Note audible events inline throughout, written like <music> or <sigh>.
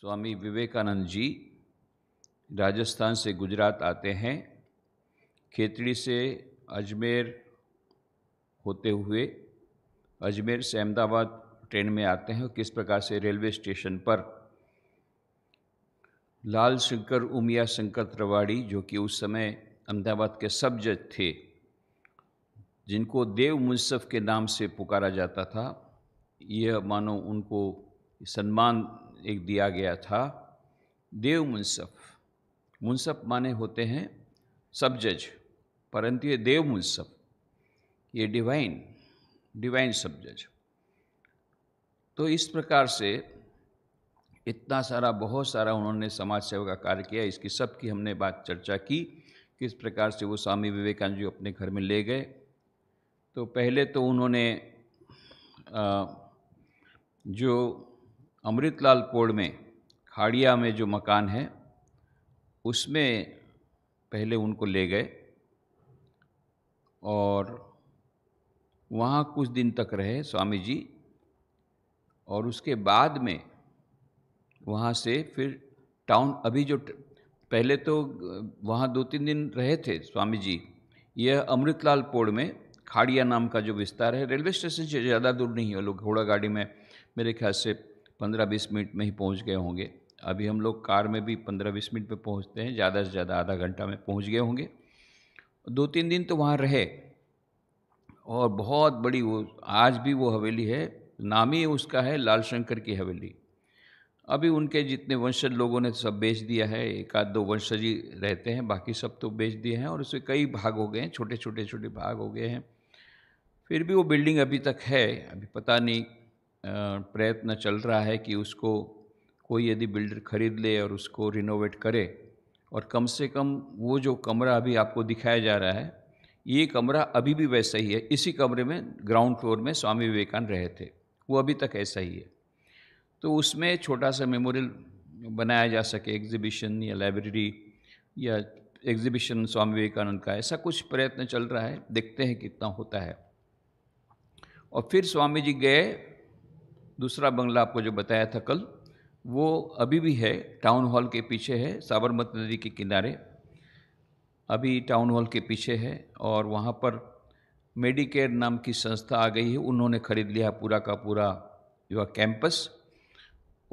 स्वामी विवेकानंद जी राजस्थान से गुजरात आते हैं खेतड़ी से अजमेर होते हुए अजमेर से अहमदाबाद ट्रेन में आते हैं और किस प्रकार से रेलवे स्टेशन पर लाल शंकर उमिया शंकर त्रिवाड़ी जो कि उस समय अहमदाबाद के सब जज थे जिनको देव मुनसफ़ के नाम से पुकारा जाता था यह मानो उनको सम्मान एक दिया गया था देव मुनसफ मुनसफ माने होते हैं सब जज परंतु ये देव मुनसफ ये डिवाइन डिवाइन सब जज तो इस प्रकार से इतना सारा बहुत सारा उन्होंने समाज सेवा का कार्य किया इसकी सब की हमने बात चर्चा की किस प्रकार से वो स्वामी विवेकानंद जी अपने घर में ले गए तो पहले तो उन्होंने आ, जो अमृतलाल कोड़ में खाड़िया में जो मकान है उसमें पहले उनको ले गए और वहाँ कुछ दिन तक रहे स्वामी जी और उसके बाद में वहाँ से फिर टाउन अभी जो पहले तो वहाँ दो तीन दिन रहे थे स्वामी जी यह अमृतलाल पोड़ में खाड़िया नाम का जो विस्तार है रेलवे स्टेशन से ज़्यादा दूर नहीं है लोग घोड़ा गाड़ी में मेरे ख्याल से पंद्रह बीस मिनट में ही पहुंच गए होंगे अभी हम लोग कार में भी पंद्रह बीस मिनट में पहुंचते हैं ज़्यादा से ज़्यादा आधा घंटा में पहुंच गए होंगे दो तीन दिन तो वहाँ रहे और बहुत बड़ी वो आज भी वो हवेली है नाम ही उसका है लाल शंकर की हवेली अभी उनके जितने वंशज लोगों ने सब बेच दिया है एक आध दो वंशज ही रहते हैं बाकी सब तो बेच दिए हैं और उसके कई भाग हो गए हैं छोटे छोटे छोटे भाग हो गए हैं फिर भी वो बिल्डिंग अभी तक है अभी पता नहीं प्रयत्न चल रहा है कि उसको कोई यदि बिल्डर खरीद ले और उसको रिनोवेट करे और कम से कम वो जो कमरा अभी आपको दिखाया जा रहा है ये कमरा अभी भी वैसा ही है इसी कमरे में ग्राउंड फ्लोर में स्वामी विवेकानंद रहे थे वो अभी तक ऐसा ही है तो उसमें छोटा सा मेमोरियल बनाया जा सके एग्जीबिशन या लाइब्रेरी या एग्जीबिशन स्वामी विवेकानंद का ऐसा कुछ प्रयत्न चल रहा है देखते हैं कितना होता है और फिर स्वामी जी गए दूसरा बंगला आपको जो बताया था कल वो अभी भी है टाउन हॉल के पीछे है साबरमती नदी के किनारे अभी टाउन हॉल के पीछे है और वहाँ पर मेडिकेयर नाम की संस्था आ गई है उन्होंने खरीद लिया पूरा का पूरा जो कैंपस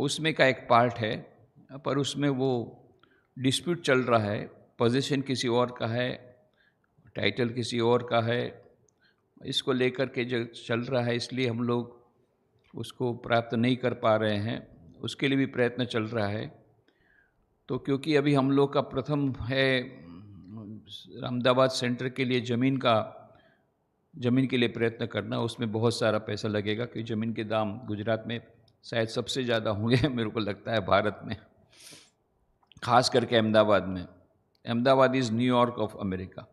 उसमें का एक पार्ट है पर उसमें वो डिस्प्यूट चल रहा है पोजीशन किसी और का है टाइटल किसी और का है इसको लेकर के जो चल रहा है इसलिए हम लोग उसको प्राप्त नहीं कर पा रहे हैं उसके लिए भी प्रयत्न चल रहा है तो क्योंकि अभी हम लोग का प्रथम है अहमदाबाद सेंटर के लिए ज़मीन का ज़मीन के लिए प्रयत्न करना उसमें बहुत सारा पैसा लगेगा क्योंकि ज़मीन के दाम गुजरात में शायद सबसे ज़्यादा होंगे <laughs> मेरे को लगता है भारत में खास करके अहमदाबाद में Ahmedabad is New York of America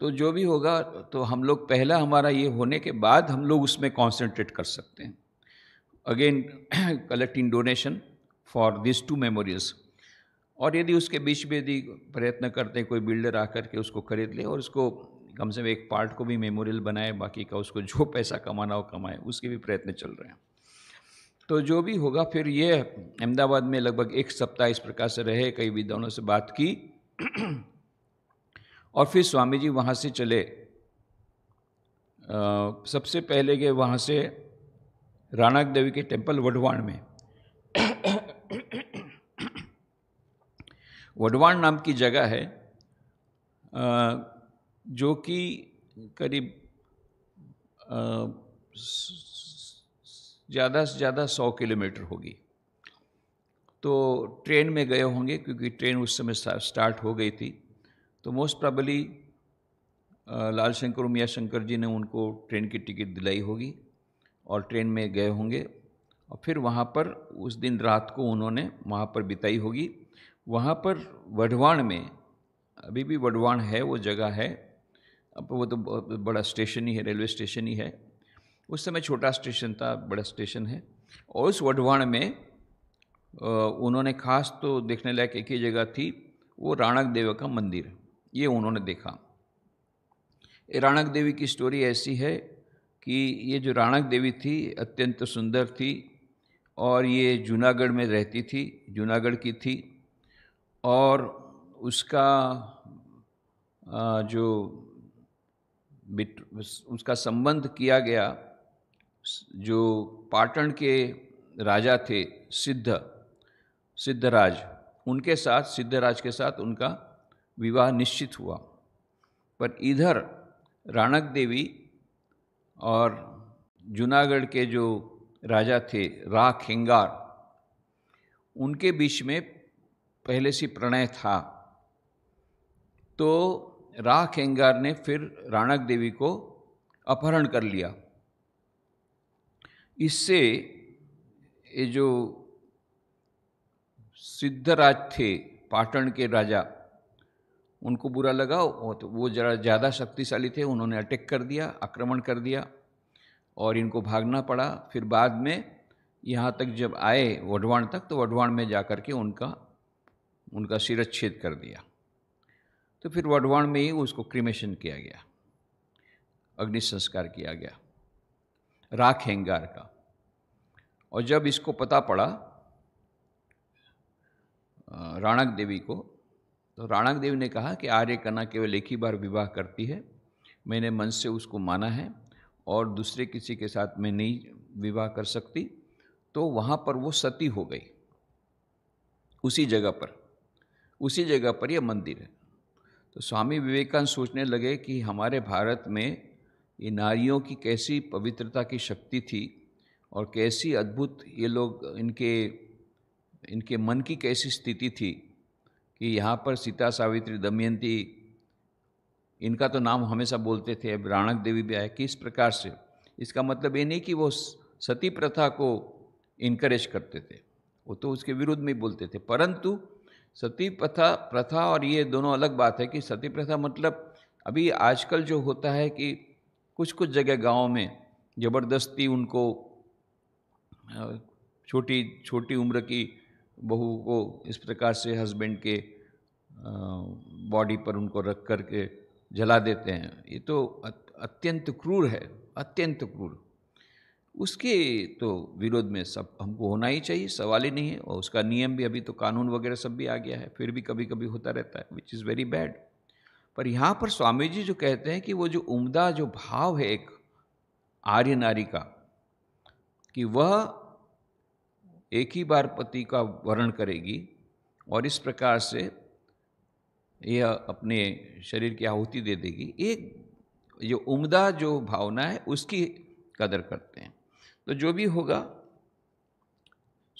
तो जो भी होगा तो हम लोग पहला हमारा ये होने के बाद हम लोग उसमें कॉन्सेंट्रेट कर सकते हैं again collecting donation for this two memorials और यदि उसके बीच में यदि प्रयत्न करते हैं कोई बिल्डर आकर के उसको खरीद ले और उसको कम से कम एक पार्ट को भी मेमोरियल बनाए बाकी का उसको जो <laughs> पैसा कमाना हो कमाए उसके भी प्रयत्न चल रहे हैं तो जो भी होगा फिर ये अहमदाबाद में लगभग एक सप्ताह इस प्रकार से रहे कई विद्वानों से बात की <clears throat> और फिर स्वामी जी वहाँ से चले आ, सबसे पहले गए वहाँ से रानक देवी के टेम्पल वडवाण में वडवाण नाम की जगह है आ, जो कि करीब ज़्यादा से ज़्यादा सौ किलोमीटर होगी तो ट्रेन में गए होंगे क्योंकि ट्रेन उस समय स्टार्ट हो गई थी तो मोस्ट प्रॉबली लाल शंकर उमिया शंकर जी ने उनको ट्रेन की टिकट दिलाई होगी और ट्रेन में गए होंगे और फिर वहाँ पर उस दिन रात को उन्होंने वहाँ पर बिताई होगी वहाँ पर वढ़वाण में अभी भी वढ़वाण है वो जगह है अब वो तो बड़ा स्टेशन ही है रेलवे स्टेशन ही है उस समय छोटा स्टेशन था बड़ा स्टेशन है और उस वढ़वाण में उन्होंने खास तो देखने लायक एक ही जगह थी वो राणक देव का मंदिर ये उन्होंने देखा राणक देवी की स्टोरी ऐसी है कि ये जो राणक देवी थी अत्यंत सुंदर थी और ये जूनागढ़ में रहती थी जूनागढ़ की थी और उसका जो उसका संबंध किया गया जो पाटन के राजा थे सिद्ध सिद्धराज उनके साथ सिद्धराज के साथ उनका विवाह निश्चित हुआ पर इधर राणक देवी और जूनागढ़ के जो राजा थे रा खेंगार उनके बीच में पहले से प्रणय था तो रा खेंगार ने फिर राणक देवी को अपहरण कर लिया इससे ये जो सिद्धराज थे पाटन के राजा उनको बुरा लगा वो तो वो ज़रा ज़्यादा शक्तिशाली थे उन्होंने अटैक कर दिया आक्रमण कर दिया और इनको भागना पड़ा फिर बाद में यहाँ तक जब आए वडवाण तक तो वडवाण में जा कर के उनका उनका शिरच्छेद कर दिया तो फिर वडवाण में ही उसको क्रिमेशन किया गया अग्नि संस्कार किया गया राख हैंगार का और जब इसको पता पड़ा राणक देवी को तो देव ने कहा कि आर्य कन्या केवल एक ही बार विवाह करती है मैंने मन से उसको माना है और दूसरे किसी के साथ मैं नहीं विवाह कर सकती तो वहाँ पर वो सती हो गई उसी जगह पर उसी जगह पर यह मंदिर है तो स्वामी विवेकानंद सोचने लगे कि हमारे भारत में ये नारियों की कैसी पवित्रता की शक्ति थी और कैसी अद्भुत ये लोग इनके इनके मन की कैसी स्थिति थी कि यहाँ पर सीता सावित्री दमयंती इनका तो नाम हमेशा बोलते थे अब राणक देवी भी आए किस प्रकार से इसका मतलब ये नहीं कि वो सती प्रथा को इनकरेज करते थे वो तो उसके विरुद्ध में बोलते थे परंतु सती प्रथा प्रथा और ये दोनों अलग बात है कि सती प्रथा मतलब अभी आजकल जो होता है कि कुछ कुछ जगह गाँव में ज़बरदस्ती उनको छोटी छोटी उम्र की बहू को इस प्रकार से हस्बैंड के बॉडी पर उनको रख कर के जला देते हैं ये तो अत्यंत क्रूर है अत्यंत क्रूर उसके तो विरोध में सब हमको होना ही चाहिए सवाल ही नहीं है और उसका नियम भी अभी तो कानून वगैरह सब भी आ गया है फिर भी कभी कभी होता रहता है विच इज़ वेरी बैड पर यहाँ पर स्वामी जी जो कहते हैं कि वो जो उम्दा जो भाव है एक आर्य नारी का कि वह एक ही बार पति का वर्ण करेगी और इस प्रकार से यह अपने शरीर की आहुति दे देगी एक जो उम्दा जो भावना है उसकी कदर करते हैं तो जो भी होगा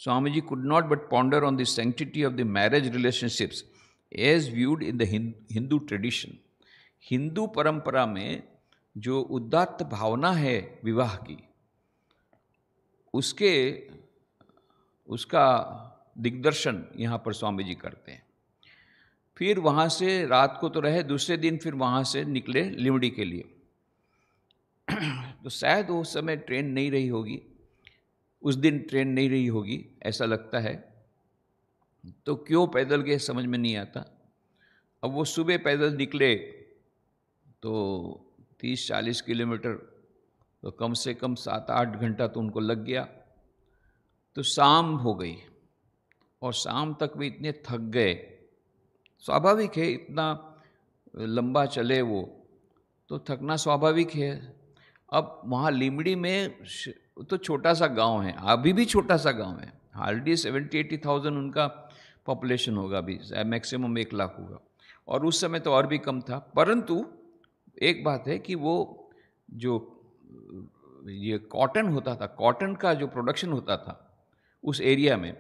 Swami ji could not but ponder on the sanctity of the marriage relationships as viewed in the Hindu tradition Hindu परंपरा में जो उदात्त भावना है विवाह की उसके उसका दिग्दर्शन यहाँ पर स्वामी जी करते हैं फिर वहाँ से रात को तो रहे दूसरे दिन फिर वहाँ से निकले लिमड़ी के लिए <clears throat> तो शायद उस समय ट्रेन नहीं रही होगी उस दिन ट्रेन नहीं रही होगी ऐसा लगता है तो क्यों पैदल गए समझ में नहीं आता अब वो सुबह पैदल निकले तो तीस चालीस किलोमीटर तो कम से कम सात आठ घंटा तो उनको लग गया तो शाम हो गई और शाम तक भी इतने थक गए स्वाभाविक है इतना लंबा चले वो तो थकना स्वाभाविक है अब वहाँ लिमड़ी में तो छोटा सा गांव है अभी भी छोटा सा गांव है हार्डली सेवेंटी एटी थाउजेंड उनका पॉपुलेशन होगा अभी मैक्सिमम एक लाख होगा और उस समय तो और भी कम था परंतु एक बात है कि वो जो ये कॉटन होता था कॉटन का जो प्रोडक्शन होता था उस एरिया में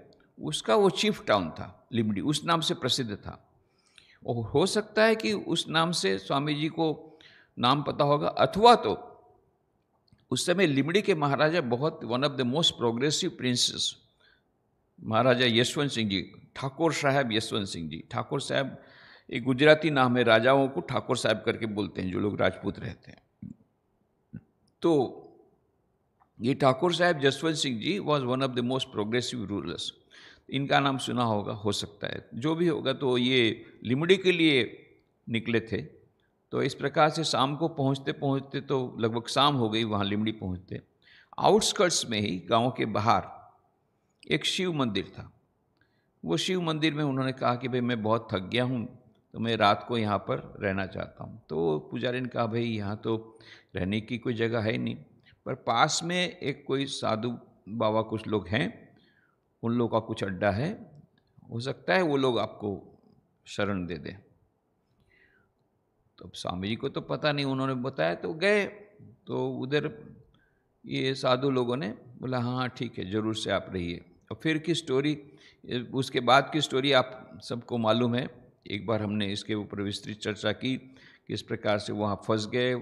उसका वो चीफ टाउन था लिमडी उस नाम से प्रसिद्ध था और हो सकता है कि उस नाम से स्वामी जी को नाम पता होगा अथवा तो उस समय लिमड़ी के महाराजा बहुत one of the most progressive princes Maharaja Yashwant Singh ji Thakur Sahab Yashwant Singh ji Thakur साहब एक गुजराती नाम है राजाओं को ठाकुर साहब करके बोलते हैं जो लोग राजपूत रहते हैं तो ये Thakur Sahab Jaswant Singh ji was one of the most progressive rulers इनका नाम सुना होगा हो सकता है जो भी होगा तो ये लिमड़ी के लिए निकले थे तो इस प्रकार से शाम को पहुँचते पहुँचते तो लगभग शाम हो गई वहाँ लिमड़ी पहुँचते आउटस्कर्ट्स में ही गाँव के बाहर एक शिव मंदिर था वो शिव मंदिर में उन्होंने कहा कि भाई मैं बहुत थक गया हूँ तो मैं रात को यहाँ पर रहना चाहता हूँ तो पुजारी ने कहा भाई यहाँ तो रहने की कोई जगह है नहीं पर पास में एक कोई साधु बाबा कुछ लोग हैं उन लोगों का कुछ अड्डा है हो सकता है वो लोग आपको शरण दे दें तो अब स्वामी जी को तो पता नहीं उन्होंने बताया तो गए तो उधर ये साधु लोगों ने बोला हाँ हाँ ठीक है ज़रूर से आप रहिए और फिर की स्टोरी उसके बाद की स्टोरी आप सबको मालूम है एक बार हमने इसके ऊपर विस्तृत चर्चा की किस प्रकार से वहाँ फंस गए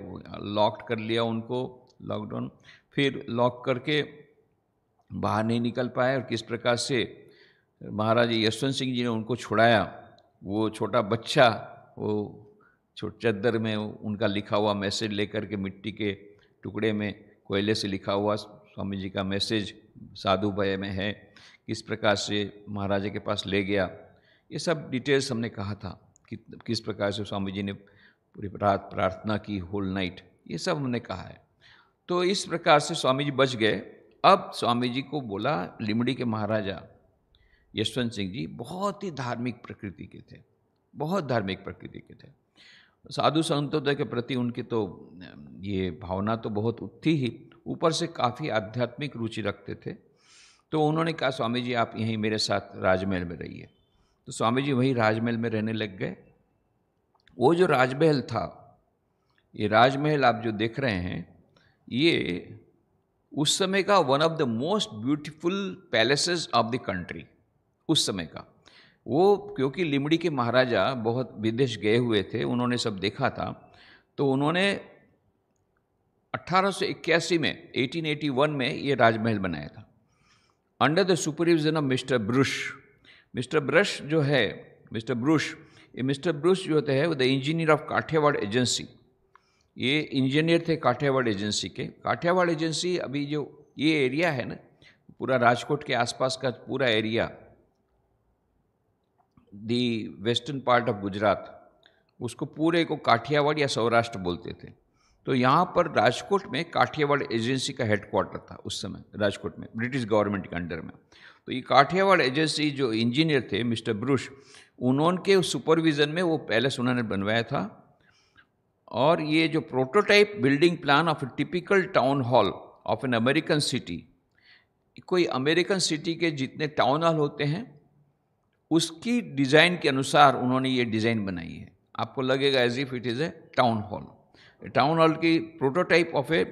लॉक्ड कर लिया उनको लॉकडाउन फिर लॉक करके बाहर नहीं निकल पाए और किस प्रकार से महाराजा यशवंत सिंह जी ने उनको छुड़ाया वो छोटा बच्चा वो छोट चद्दर में उनका लिखा हुआ मैसेज लेकर के मिट्टी के टुकड़े में कोयले से लिखा हुआ स्वामी जी का मैसेज साधु भय में है किस प्रकार से महाराजा के पास ले गया ये सब डिटेल्स हमने कहा था कि किस प्रकार से स्वामी जी ने पूरी रात प्रार्थना की होल नाइट ये सब हमने कहा है तो इस प्रकार से स्वामी जी बच गए अब स्वामी जी को बोला लिमड़ी के महाराजा यशवंत सिंह जी बहुत ही धार्मिक प्रकृति के थे बहुत धार्मिक प्रकृति के थे साधु संतोदय के प्रति उनकी तो ये भावना तो बहुत उठती ही ऊपर से काफ़ी आध्यात्मिक रुचि रखते थे तो उन्होंने कहा स्वामी जी आप यहीं मेरे साथ राजमहल में रहिए तो स्वामी जी वहीं राजमहल में रहने लग गए वो जो राजमहल था ये राजमहल आप जो देख रहे हैं ये उस समय का one of the most beautiful palaces of the country उस समय का वो क्योंकि लिमड़ी के महाराजा बहुत विदेश गए हुए थे उन्होंने सब देखा था तो उन्होंने 1881 में 1881 में ये राजमहल बनाया था under the supervision of mister Brush mister Brush जो है मिस्टर ब्रुश ये मिस्टर ब्रुश जो होते हैं the engineer of Kathiawar Agency ये इंजीनियर थे काठियावाड़ एजेंसी के काठियावाड़ एजेंसी अभी जो ये एरिया है ना पूरा राजकोट के आसपास का पूरा area the western part of Gujarat उसको पूरे को काठियावाड़ या सौराष्ट्र बोलते थे तो यहाँ पर राजकोट में काठियावाड़ एजेंसी का हेडक्वार्टर था उस समय राजकोट में ब्रिटिश गवर्नमेंट के अंडर में तो ये काठियावाड़ एजेंसी जो इंजीनियर थे मिस्टर ब्रुश उन्होंने सुपरविज़न में वो पैलेस उन्होंने बनवाया था और ये जो prototype building plan of a typical town hall of an American city कोई अमेरिकन सिटी के जितने टाउन हॉल होते हैं उसकी डिज़ाइन के अनुसार उन्होंने ये डिज़ाइन बनाई है आपको लगेगा as if it is a town hall town hall की prototype of a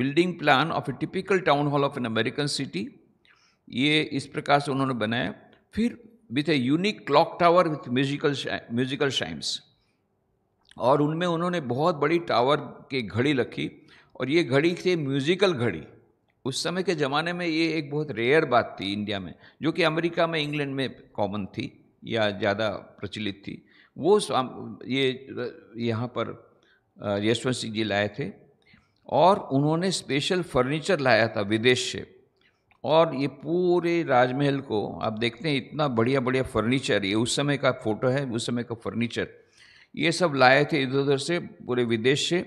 building plan of a typical town hall of an American city ये इस प्रकार से उन्होंने बनाया फिर with a unique clock tower with musical musical chimes और उनमें उन्होंने बहुत बड़ी टावर की घड़ी रखी और ये घड़ी थी म्यूज़िकल घड़ी उस समय के ज़माने में ये एक बहुत रेयर बात थी इंडिया में जो कि अमेरिका में इंग्लैंड में कॉमन थी या ज़्यादा प्रचलित थी वो ये यहाँ पर यशवंत सिंह जी लाए थे और उन्होंने स्पेशल फर्नीचर लाया था विदेश से और ये पूरे राजमहल को आप देखते हैं इतना बढ़िया बढ़िया फर्नीचर ये उस समय का फ़ोटो है उस समय का फर्नीचर ये सब लाए थे इधर उधर से पूरे विदेश से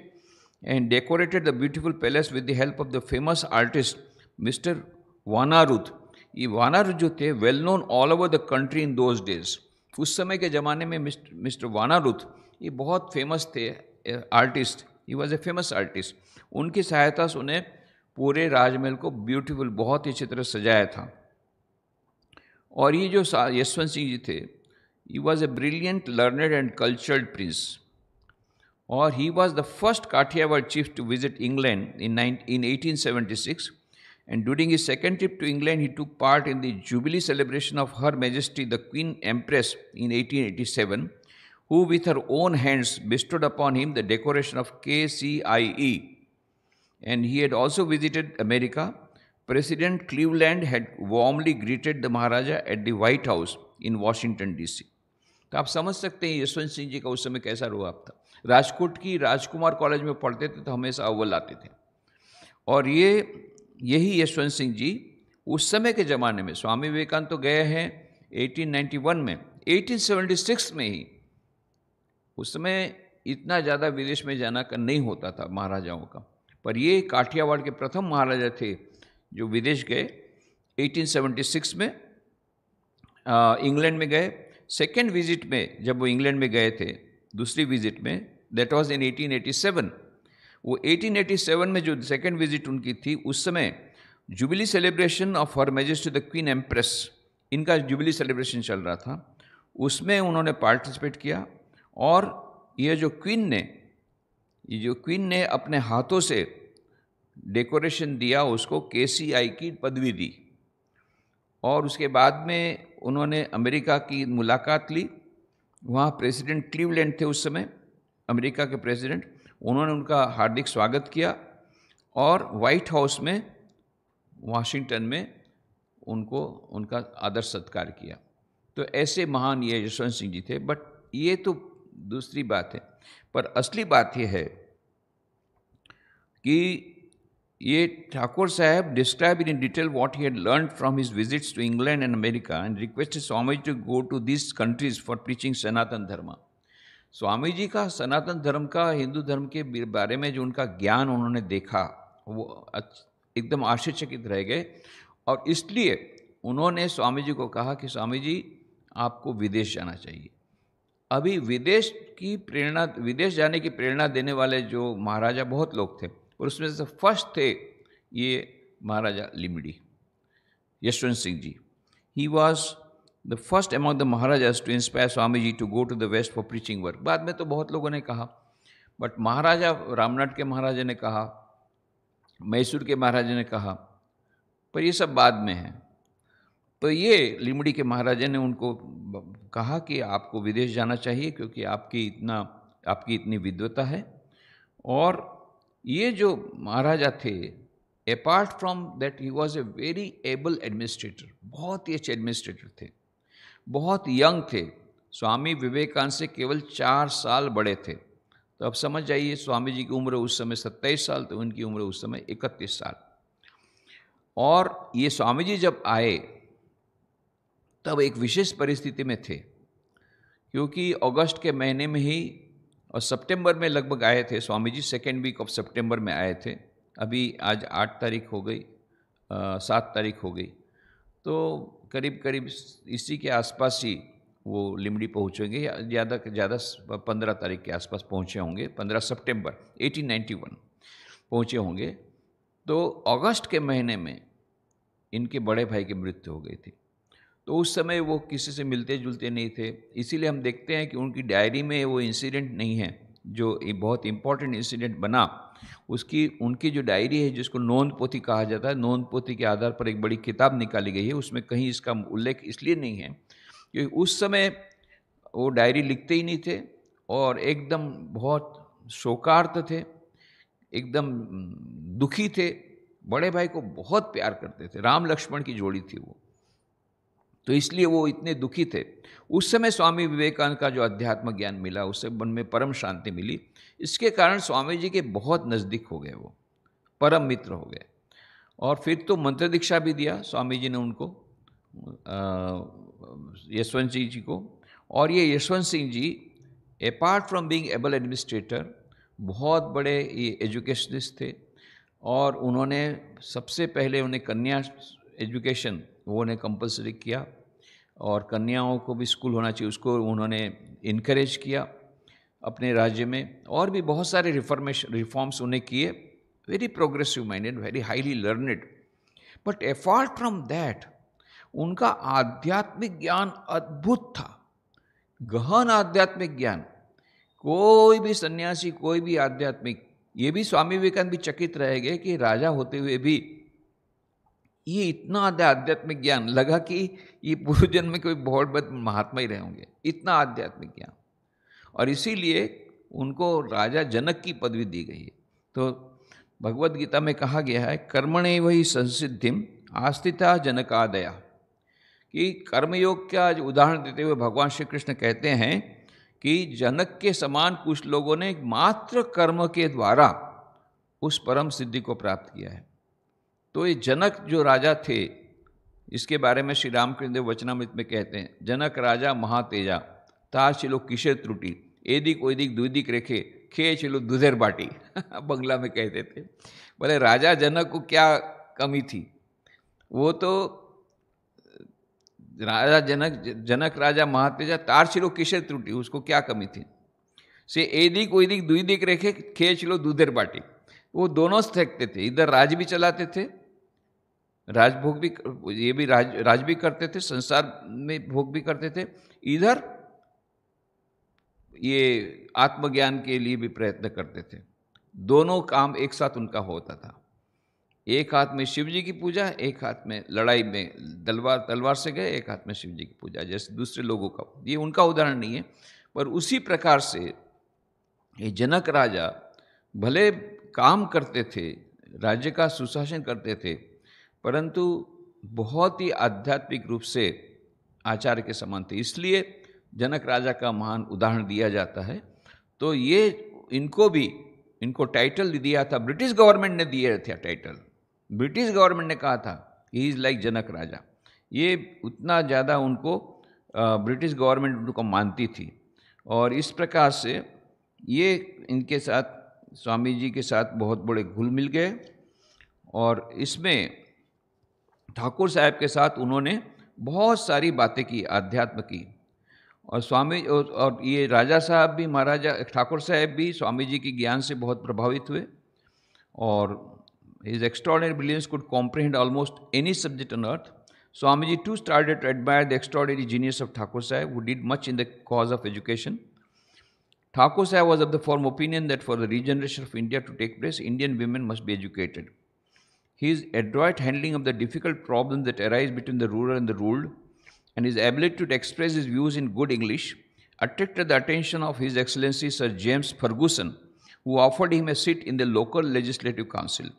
and decorated the beautiful palace with the help of the famous artist mister वानारुथ ये वानारुथ जो थे well known all over the country in those days उस समय के ज़माने में मिस्टर वानारुद ये बहुत फेमस थे artist he was a famous artist उनकी सहायता से उन्हें पूरे राजमहल को ब्यूटीफुल बहुत ही अच्छी तरह सजाया था और ये जो यशवंत सिंह जी थे He was a brilliant, learned, and cultured prince. Or he was the first Kathiawar chief to visit England in 1876, and during his second trip to England, he took part in the Jubilee celebration of Her Majesty the Queen Empress in 1887, who with her own hands bestowed upon him the decoration of KCIE. And he had also visited America. President Cleveland had warmly greeted the Maharaja at the White House in Washington, D.C. तो आप समझ सकते हैं यशवंत सिंह जी का उस समय कैसा रुआब था राजकोट की राजकुमार कॉलेज में पढ़ते थे तो हमेशा अव्वल आते थे और ये यही यशवंत सिंह जी उस समय के ज़माने में स्वामी विवेकानंद तो गए हैं 1891 में 1876 में ही उस समय इतना ज़्यादा विदेश में जाना का नहीं होता था महाराजाओं का पर ये काठियावाड़ के प्रथम महाराजा थे जो विदेश गए 1876 में इंग्लैंड में गए सेकेंड विजिट में जब वो इंग्लैंड में गए थे दूसरी विजिट में दैट वाज इन 1887 वो 1887 में जो सेकेंड विजिट उनकी थी उस समय jubilee celebration of her majesty the queen empress इनका जुबली सेलिब्रेशन चल रहा था उसमें उन्होंने पार्टिसिपेट किया और ये जो क्वीन ने ये जो क्वीन ने अपने हाथों से डेकोरेशन दिया उसको के की पदवी दी और उसके बाद में उन्होंने अमेरिका की मुलाकात ली वहाँ प्रेसिडेंट क्लीवलैंड थे उस समय अमेरिका के प्रेसिडेंट उन्होंने उनका हार्दिक स्वागत किया और वाइट हाउस में वाशिंगटन में उनको उनका आदर सत्कार किया तो ऐसे महान ये यशवंत सिंह जी थे बट ये तो दूसरी बात है पर असली बात यह है कि ये Thakur Sahab describe in detail what he had learn from his visits to England and America and requested Swami to go to this countries for teaching Sanatan Dharma Swami जी का सनातन धर्म का हिंदू धर्म के बारे में जो उनका ज्ञान उन्होंने देखा वो एकदम आश्चर्यचकित रह गए और इसलिए उन्होंने स्वामी जी को कहा कि स्वामी जी आपको विदेश जाना चाहिए अभी विदेश की प्रेरणा विदेश जाने की प्रेरणा देने वाले जो महाराजा बहुत लोग थे और उसमें से फर्स्ट थे ये Maharaja Limdi Yashwant Singh ji he was the first among the maharajas to inspire Swami ji to go to the west for preaching work बाद में तो बहुत लोगों ने कहा बट महाराजा रामनाथ के महाराजा ने कहा मैसूर के महाराजा ने कहा पर ये सब बाद में है तो ये लिमड़ी के महाराजा ने उनको कहा कि आपको विदेश जाना चाहिए क्योंकि आपकी इतना आपकी इतनी विद्वता है और ये जो महाराजा थे apart from that he was a very able administrator बहुत ही अच्छे एडमिनिस्ट्रेटर थे बहुत यंग थे स्वामी विवेकानंद से केवल चार साल बड़े थे तो अब समझ जाइए स्वामी जी की उम्र उस समय सत्ताईस साल तो उनकी उम्र उस समय इकतीस साल और ये स्वामी जी जब आए तब एक विशेष परिस्थिति में थे क्योंकि अगस्त के महीने में ही और सितंबर में लगभग आए थे Swami ji second week of September में आए थे अभी आज आठ तारीख हो गई सात तारीख हो गई तो करीब करीब इसी के आसपास ही वो लिमड़ी पहुँचेंगे या ज़्यादा ज़्यादा पंद्रह तारीख के आसपास पहुँचे होंगे पंद्रह सितंबर 1891 पहुँचे होंगे तो अगस्त के महीने में इनके बड़े भाई की मृत्यु हो गई थी तो उस समय वो किसी से मिलते जुलते नहीं थे इसीलिए हम देखते हैं कि उनकी डायरी में वो इंसिडेंट नहीं है जो एक बहुत इम्पॉर्टेंट इंसिडेंट बना उसकी उनकी जो डायरी है जिसको नोंद पोथी कहा जाता है नोंद पोथी के आधार पर एक बड़ी किताब निकाली गई है उसमें कहीं इसका उल्लेख इसलिए नहीं है क्योंकि उस समय वो डायरी लिखते ही नहीं थे और एकदम बहुत शोकार्त थे एकदम दुखी थे बड़े भाई को बहुत प्यार करते थे राम लक्ष्मण की जोड़ी थी वो तो इसलिए वो इतने दुखी थे उस समय स्वामी विवेकानंद का जो अध्यात्म ज्ञान मिला उससे मन में परम शांति मिली इसके कारण स्वामी जी के बहुत नज़दीक हो गए वो परम मित्र हो गए और फिर तो मंत्र दीक्षा भी दिया स्वामी जी ने उनको यशवंत सिंह जी को और ये Yashwant Singh ji apart from being able administrator बहुत बड़े ये एजुकेशनिस्ट थे और उन्होंने सबसे पहले उन्हें कन्या एजुकेशन वो ने कंपलसरी किया और कन्याओं को भी स्कूल होना चाहिए उसको उन्होंने इनक्रेज किया अपने राज्य में और भी बहुत सारे रिफॉर्मेशन रिफॉर्म्स उन्हें किए very progressive minded very highly learned but effort from that उनका आध्यात्मिक ज्ञान अद्भुत था गहन आध्यात्मिक ज्ञान कोई भी सन्यासी कोई भी आध्यात्मिक ये भी स्वामी विवेकानंद भी चकित रह गए कि राजा होते हुए भी ये इतना आध्यात्मिक ज्ञान लगा कि ये पूर्व जन्म में कोई बहुत बद महात्मा ही रहे होंगे इतना आध्यात्मिक ज्ञान और इसीलिए उनको राजा जनक की पदवी दी गई है तो भगवत गीता में कहा गया है कर्मणे वही संसिद्धिम आस्थिता जनकादया कि कर्मयोग का उदाहरण देते हुए भगवान श्री कृष्ण कहते हैं कि जनक के समान कुछ लोगों ने मात्र कर्म के द्वारा उस परम सिद्धि को प्राप्त किया है तो ये जनक जो राजा थे इसके बारे में श्री रामकृष्ण देव वचनामृत में कहते हैं जनक राजा महातेजा तार चिलो किशे त्रुटि एदिक दुई द्विदिक रेखे खे चिलो दुधेर बाटी <laughs> बंगला में कहते थे बोले राजा जनक को क्या कमी थी वो तो राजा जनक जनक राजा महातेजा तार चिलो किशे त्रुटि उसको क्या कमी थी से एदिक दुई द्विदिक रेखे खे चिलो दुधेर बाटी वो दोनों थेकते थे इधर राज भी चलाते थे राजभोग भी ये भी राज राज भी करते थे संसार में भोग भी करते थे इधर ये आत्मज्ञान के लिए भी प्रयत्न करते थे दोनों काम एक साथ उनका होता था एक हाथ में शिव जी की पूजा एक हाथ में लड़ाई में तलवार तलवार से गए एक हाथ में शिव जी की पूजा जैसे दूसरे लोगों का ये उनका उदाहरण नहीं है पर उसी प्रकार से ये जनक राजा भले काम करते थे राज्य का सुशासन करते थे परंतु बहुत ही आध्यात्मिक रूप से आचार्य के समान थे इसलिए जनक राजा का महान उदाहरण दिया जाता है तो ये इनको भी इनको टाइटल दिया था ब्रिटिश गवर्नमेंट ने दिया था टाइटल ब्रिटिश गवर्नमेंट ने कहा था ही इज़ लाइक जनक राजा ये उतना ज़्यादा उनको ब्रिटिश गवर्नमेंट उनको मानती थी और इस प्रकार से ये इनके साथ स्वामी जी के साथ बहुत बड़े घुल मिल गए और इसमें ठाकुर साहब के साथ उन्होंने बहुत सारी बातें की आध्यात्म की और स्वामी और ये राजा साहब भी महाराजा ठाकुर साहब भी स्वामी जी के ज्ञान से बहुत प्रभावित हुए और his extraordinary brilliance could comprehend almost any subject on earth Swami ji to start admire the extraordinary genius of Thakur Sahab वो did much in the cause of education Thakur Sahab was of the form opinion that for the regeneration of India to take place Indian women must be educated his adroit handling of the difficult problems that arise between the ruler and the ruled, and his ability to express his views in good English attracted the attention of His Excellency Sir James Ferguson, who offered him a seat in the local legislative council.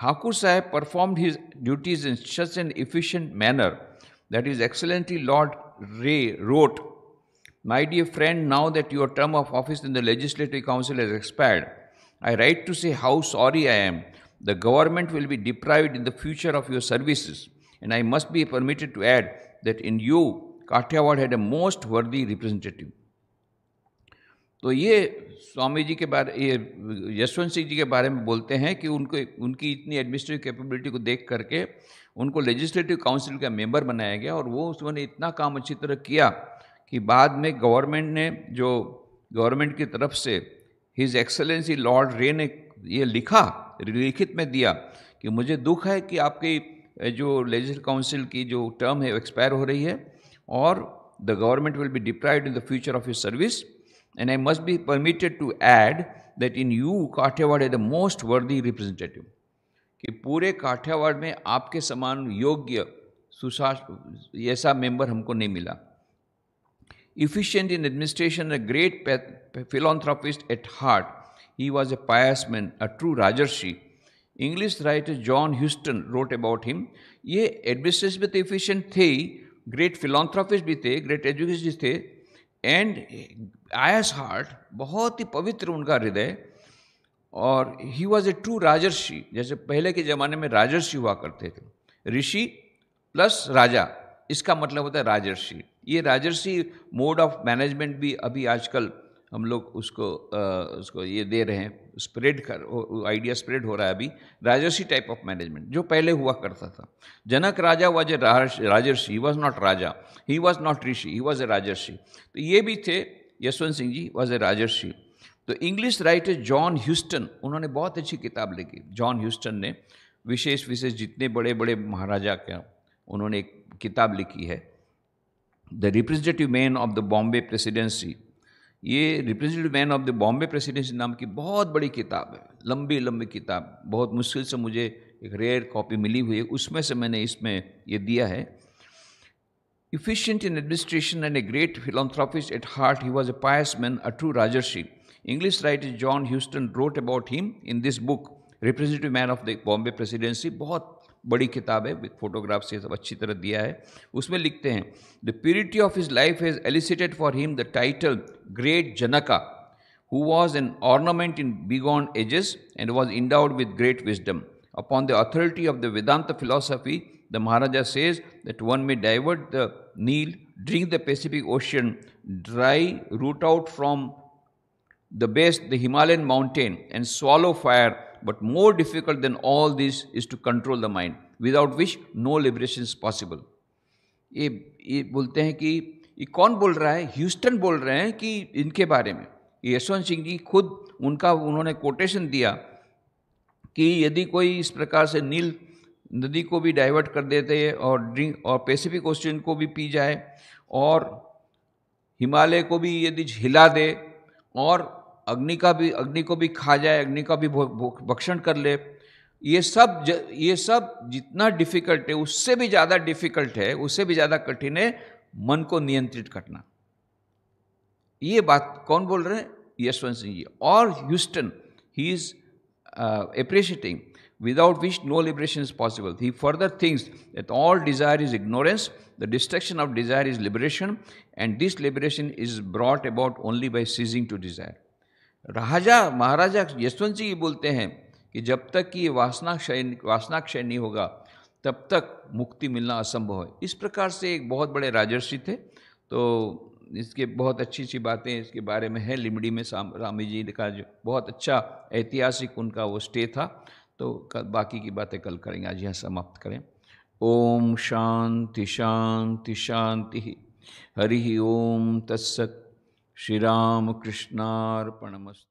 Thakur Sahib performed his duties in such an efficient manner that His Excellency Lord Ray wrote, My dear friend, now that your term of office in the Legislative Council has expired, I write to say how sorry I am The government will be deprived in the future of your services. And I must be permitted to add that in you, Kathiawad had a most worthy representative. तो ये स्वामी जी के बारे ये यशवंत सिंह जी के बारे में बोलते हैं कि उनको उनकी इतनी एडमिनिस्ट्रेटिव कैपेबिलिटी को देख करके उनको लेजिस्लेटिव काउंसिल का मेंबर बनाया गया और वो उसने इतना काम अच्छी तरह किया कि बाद में गवर्नमेंट ने जो गवर्नमेंट की तरफ से हिज एक्सेलेंसी लॉर्ड रे ने ये लिखा लिखित में दिया कि मुझे दुख है कि आपकी जो लेजिस्लेटिव काउंसिल की जो टर्म है वो एक्सपायर हो रही है और the government will be deprived in the future of your service and I must be permitted to add that in you Kathiawar is the most worthy representative कि पूरे काठियावाड़ में आपके समान योग्य सुशास ऐसा मेंबर हमको नहीं मिला efficient in administration a great philanthropist at heart He was a pious man, a true Rajarshi. English writer John Houston wrote about him ये एडमिनिस्ट्रेशन में तो एफिशिएंट थे ही ग्रेट फिलोथ्राफिस्ट भी थे ग्रेट एजुकेशनिस्ट थे एंड आयस हार्ट बहुत ही पवित्र उनका हृदय और ही वॉज ए ट्रू राजर्षि जैसे पहले के ज़माने में राजर्षि हुआ करते थे ऋषि प्लस राजा इसका मतलब होता है राजर्षि ये राजर्षि मोड ऑफ मैनेजमेंट भी अभी आजकल हम लोग उसको आ, उसको ये दे रहे हैं स्प्रेड कर आइडिया स्प्रेड हो रहा है अभी राजर्षि टाइप ऑफ मैनेजमेंट जो पहले हुआ करता था Janak raja was a rajarshi he was not raja he was not rishi he was a rajarshi तो ये भी थे यशवंत सिंह जी वॉज ए राजर्षि तो इंग्लिश राइटर जॉन ह्यूस्टन उन्होंने बहुत अच्छी किताब लिखी जॉन ह्यूस्टन ने विशेष विशेष जितने बड़े बड़े महाराजा क्या उन्होंने एक किताब लिखी है the representative man of the Bombay presidency ये representative man of the Bombay presidency नाम की बहुत बड़ी किताब है लंबी लंबी किताब बहुत मुश्किल से मुझे एक रेयर कॉपी मिली हुई है उसमें से मैंने इसमें ये दिया है efficient in administration and a great philanthropist at heart he was a pious man a true rajarshi English writer John Houston wrote about him in this book representative man of the Bombay presidency बहुत बड़ी किताब है with photographs ये सब अच्छी तरह दिया है उसमें लिखते हैं the purity of his life is elicited for him the title great Janaka who was an ornament in bygone ages and was endowed with great wisdom upon the authority of the Vedanta philosophy the maharaja says that one may divert the Nile drink the Pacific Ocean dry root out from the best the Himalayan mountain and swallow fire But more difficult than all this is to control the mind, without which no liberation is possible. ये ये बोलते हैं कि ये कौन बोल रहा है ह्यूस्टन बोल रहे हैं कि इनके बारे में यशवंत सिंह जी खुद उनका उन्होंने कोटेशन दिया कि यदि कोई इस प्रकार से नील नदी को भी डाइवर्ट कर देते और ड्रिंक और पैसिफिक ओशियन को भी पी जाए और हिमालय को भी यदि हिला दे और अग्नि का भी अग्नि को भी खा जाए अग्नि का भी भक्षण कर ले ये सब ज, ये सब जितना डिफिकल्ट है उससे भी ज़्यादा डिफिकल्ट है उससे भी ज़्यादा कठिन है मन को नियंत्रित करना ये बात कौन बोल रहे हैं यशवंत सिंह जी और Houston he is appreciating without which no liberation is possible he further thinks that all desire is ignorance the destruction of desire is liberation and this liberation is brought about only by ceasing to desire raja Maharaja Yashwant ji बोलते हैं कि जब तक कि ये वासना क्षय वासना क्षय नहीं होगा तब तक मुक्ति मिलना असंभव है इस प्रकार से एक बहुत बड़े राजर्षि थे तो इसके बहुत अच्छी अच्छी बातें इसके बारे में है लिमड़ी में रामी जी का जो बहुत अच्छा ऐतिहासिक उनका वो स्टे था तो बाकी की बातें कल करेंगे आज यहाँ समाप्त करें ओम शांति शांति शांति हरि ओम तत्सत श्रीरामकृष्णापणमस्त